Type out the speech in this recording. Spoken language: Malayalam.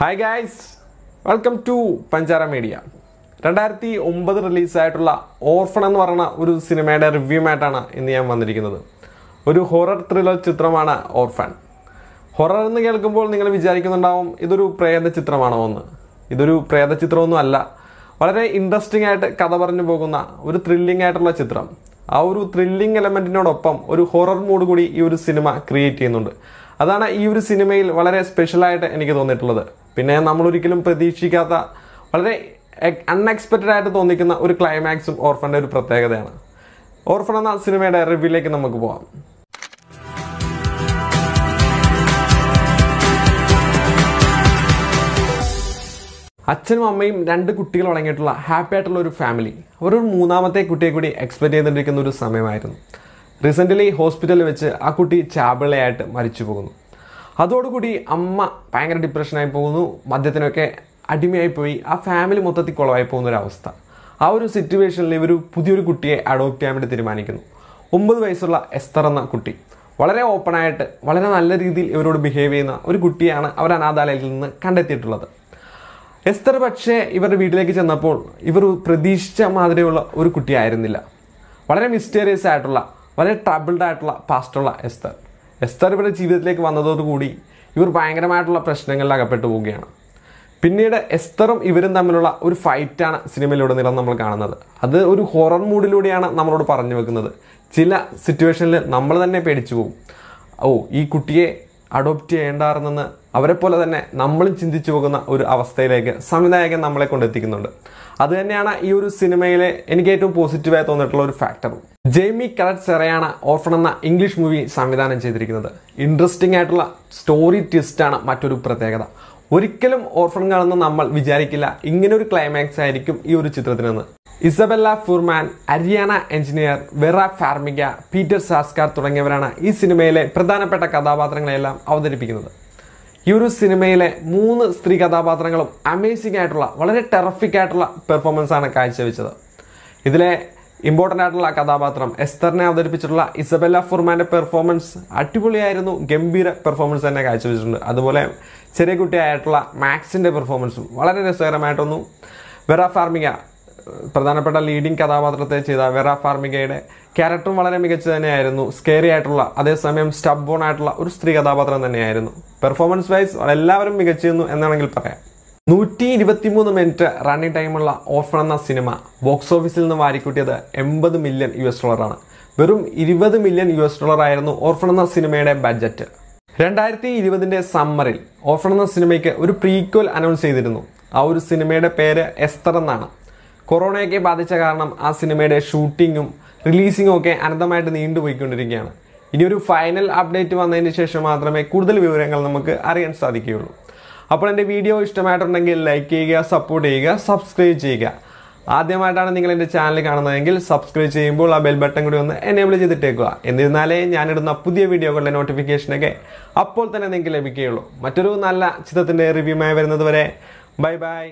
hi guys welcome to Panchara media രണ്ടായിരത്തി ഒമ്പത് റിലീസായിട്ടുള്ള ഓർഫൺ എന്ന് പറയുന്ന ഒരു സിനിമയുടെ റിവ്യൂമായിട്ടാണ് ഇന്ന് ഞാൻ വന്നിരിക്കുന്നത് ഒരു ഹൊറർ ത്രില്ലർ ചിത്രമാണ് ഓർഫൺ ഹൊറർ എന്ന് കേൾക്കുമ്പോൾ നിങ്ങൾ വിചാരിക്കുന്നുണ്ടാവും ഇതൊരു പ്രേത ചിത്രമാണോ എന്ന് ഇതൊരു പ്രേത ചിത്രമൊന്നും അല്ല വളരെ ഇൻട്രസ്റ്റിംഗ് ആയിട്ട് കഥ പറഞ്ഞു പോകുന്ന ഒരു ത്രില്ലിംഗ് ആയിട്ടുള്ള ചിത്രം ആ ഒരു ത്രില്ലിംഗ് എലമെൻറ്റിനോടൊപ്പം ഒരു ഹൊറർ മൂഡ് കൂടി ഈ ഒരു സിനിമ ക്രിയേറ്റ് ചെയ്യുന്നുണ്ട് അതാണ് ഈ ഒരു സിനിമയിൽ വളരെ സ്പെഷ്യലായിട്ട് എനിക്ക് തോന്നിയിട്ടുള്ളത് പിന്നെ നമ്മളൊരിക്കലും പ്രതീക്ഷിക്കാത്ത വളരെ അൺഎക്സ്പെക്റ്റഡ് ആയിട്ട് തോന്നിക്കുന്ന ഒരു ക്ലൈമാക്സും ഓർഫൻ്റെ ഒരു പ്രത്യേകതയാണ് ഓർഫൺ എന്ന സിനിമയുടെ റിവ്യൂലേക്ക് നമുക്ക് പോകാം അച്ഛനും അമ്മയും രണ്ട് കുട്ടികൾ അടങ്ങിയിട്ടുള്ള ഹാപ്പി ആയിട്ടുള്ള ഒരു ഫാമിലി അവരൊരു മൂന്നാമത്തെ കുട്ടിയെ കൂടി എക്സ്പെക്ട് ചെയ്തിരിക്കുന്ന ഒരു സമയമായിരുന്നു റീസെൻ്റ്ലി ഹോസ്പിറ്റലിൽ വെച്ച് ആ കുട്ടി ചാബിളയായിട്ട് മരിച്ചു പോകുന്നു അതോടുകൂടി അമ്മ ഭയങ്കര ഡിപ്രഷനായി പോകുന്നു മദ്യത്തിനൊക്കെ അടിമയായി പോയി ആ ഫാമിലി മൊത്തത്തിൽ കുളമായി പോകുന്ന ഒരു അവസ്ഥ ആ ഒരു സിറ്റുവേഷനിൽ ഇവർ പുതിയൊരു കുട്ടിയെ അഡോപ്റ്റ് ചെയ്യാൻ വേണ്ടി തീരുമാനിക്കുന്നു ഒമ്പത് വയസ്സുള്ള എസ്തർ എന്ന കുട്ടി വളരെ ഓപ്പണായിട്ട് വളരെ നല്ല രീതിയിൽ ഇവരോട് ബിഹേവ് ചെയ്യുന്ന ഒരു കുട്ടിയാണ് അവർ അനാഥാലയത്തിൽ നിന്ന് കണ്ടെത്തിയിട്ടുള്ളത് എസ്തർ പക്ഷേ ഇവരുടെ വീട്ടിലേക്ക് ചെന്നപ്പോൾ ഇവർ പ്രതീക്ഷിച്ച മാതിരിയുള്ള ഒരു കുട്ടിയായിരുന്നില്ല വളരെ മിസ്റ്റീരിയസ് ആയിട്ടുള്ള വളരെ ട്രബിൾഡ് ആയിട്ടുള്ള പാസ്റ്റുള്ള എസ്തർ എസ്തർ ഇവരുടെ ജീവിതത്തിലേക്ക് വന്നതോടുകൂടി ഇവർ ഭയങ്കരമായിട്ടുള്ള പ്രശ്നങ്ങളിൽ അകപ്പെട്ടു പോവുകയാണ് പിന്നീട് എസ്തറും ഇവരും തമ്മിലുള്ള ഒരു ഫൈറ്റാണ് സിനിമയിലുടനീളം നമ്മൾ കാണുന്നത് അത് ഒരു ഹൊറർ മൂഡിലൂടെയാണ് നമ്മളോട് പറഞ്ഞു വെക്കുന്നത് ചില സിറ്റുവേഷനിൽ നമ്മൾ തന്നെ പേടിച്ചു പോകും ഓ ഈ കുട്ടിയെ അഡോപ്റ്റ് ചെയ്യേണ്ടായിരുന്നെന്ന് അവരെ പോലെ തന്നെ നമ്മളും ചിന്തിച്ചു പോകുന്ന ഒരു അവസ്ഥയിലേക്ക് സംവിധായകൻ നമ്മളെ കൊണ്ടെത്തിക്കുന്നുണ്ട് അത് തന്നെയാണ് ഈ ഒരു സിനിമയിലെ എനിക്ക് ഏറ്റവും പോസിറ്റീവായി തോന്നിയിട്ടുള്ള ഒരു ഫാക്ടറും ജെയ്മി കലറ്റ് സെറയാണ് ഓർഫൺ എന്ന ഇംഗ്ലീഷ് മൂവി സംവിധാനം ചെയ്തിരിക്കുന്നത് ഇൻട്രസ്റ്റിംഗ് ആയിട്ടുള്ള സ്റ്റോറി ട്വിസ്റ്റാണ് മറ്റൊരു പ്രത്യേകത ഒരിക്കലും ഓർഫൺ കാണുന്ന നമ്മൾ വിചാരിക്കില്ല ഇങ്ങനെ ഒരു ക്ലൈമാക്സ് ആയിരിക്കും ഈ ഒരു ചിത്രത്തിനെന്ന് Isabelle Fuhrman Ariana Engineer Vera Farmiga Peter Sarsgaard തുടങ്ങിയവരാണ് ഈ സിനിമയിലെ പ്രധാനപ്പെട്ട കഥാപാത്രങ്ങളെല്ലാം അവതരിപ്പിക്കുന്നത് ഈ ഒരു സിനിമയിലെ മൂന്ന് സ്ത്രീ കഥാപാത്രങ്ങളും അമേസിംഗ് ആയിട്ടുള്ള വളരെ ടെറഫിക് ആയിട്ടുള്ള പെർഫോമൻസ് ആണ് കാഴ്ചവെച്ചത് ഇതിലെ ഇമ്പോർട്ടൻ്റ് ആയിട്ടുള്ള കഥാപാത്രം എസ്തറിനെ അവതരിപ്പിച്ചിട്ടുള്ള ഇസബെല്ല ഫുർമാൻ്റെ പെർഫോമൻസ് അടിപൊളിയായിരുന്നു ഗംഭീര പെർഫോമൻസ് തന്നെ കാഴ്ചവെച്ചിട്ടുണ്ട് അതുപോലെ ചെറിയ കുട്ടിയായിട്ടുള്ള മാക്സിൻ്റെ പെർഫോമൻസും വളരെ രസകരമായിട്ടൊന്നു വെറ ഫാർമിക പ്രധാനപ്പെട്ട ലീഡിംഗ് കഥാപാത്രത്തെ ചെയ്ത വെറ ഫാർമികയുടെ ക്യാരക്ടറും വളരെ മികച്ചു തന്നെയായിരുന്നു സ്കേറി ആയിട്ടുള്ള അതേസമയം സ്റ്റബോൺ ആയിട്ടുള്ള ഒരു സ്ത്രീ കഥാപാത്രം തന്നെയായിരുന്നു പെർഫോമൻസ് വൈസ് എല്ലാവരും മികച്ചിരുന്നു എന്നാണെങ്കിൽ പറയാം നൂറ്റി മൂന്ന് മിനിറ്റ് റണ്ണിങ് ടൈമുള്ള ഓഫർ എന്ന സിനിമ ബോക്സ് ഓഫീസിൽ നിന്ന് വാരിക്കൂട്ടിയത് എൺപത് മില്യൺ യു എസ് ഡോളറാണ് വെറും ഇരുപത് മില്യൺ യു എസ് ആയിരുന്നു ഓർഫൺ എന്ന സിനിമയുടെ ബഡ്ജറ്റ് രണ്ടായിരത്തി ഇരുപതിന്റെ സമ്മറിൽ ഓഫർ എന്ന സിനിമയ്ക്ക് ഒരു പ്രീക്വൽ അനൗൺസ് ചെയ്തിരുന്നു ആ ഒരു സിനിമയുടെ പേര് എസ്തർ എന്നാണ് കൊറോണയൊക്കെ ബാധിച്ച കാരണം ആ സിനിമയുടെ ഷൂട്ടിങ്ങും റിലീസിങ്ങും ഒക്കെ അനന്തമായിട്ട് നീണ്ടുപോയിക്കൊണ്ടിരിക്കുകയാണ് ഇനി ഒരു ഫൈനൽ അപ്ഡേറ്റ് വന്നതിന് ശേഷം മാത്രമേ കൂടുതൽ വിവരങ്ങൾ നമുക്ക് അറിയാൻ സാധിക്കുകയുള്ളൂ അപ്പോൾ എൻ്റെ വീഡിയോ ഇഷ്ടമായിട്ടുണ്ടെങ്കിൽ ലൈക്ക് ചെയ്യുക സപ്പോർട്ട് ചെയ്യുക സബ്സ്ക്രൈബ് ചെയ്യുക ആദ്യമായിട്ടാണ് നിങ്ങൾ എൻ്റെ ചാനൽ കാണുന്നതെങ്കിൽ സബ്സ്ക്രൈബ് ചെയ്യുമ്പോൾ ആ ബെൽ ബട്ടൺ കൂടി ഒന്ന് എനേബിൾ ചെയ്തിട്ടേക്കുക എന്നിരുന്നാലേ ഞാനിടുന്ന പുതിയ വീഡിയോകളുടെ നോട്ടിഫിക്കേഷനൊക്കെ അപ്പോൾ തന്നെ നിങ്ങൾക്ക് ലഭിക്കുകയുള്ളൂ മറ്റൊരു നല്ല ചിത്രത്തിൻ്റെ റിവ്യൂമായി വരുന്നത് വരെ ബൈ ബൈ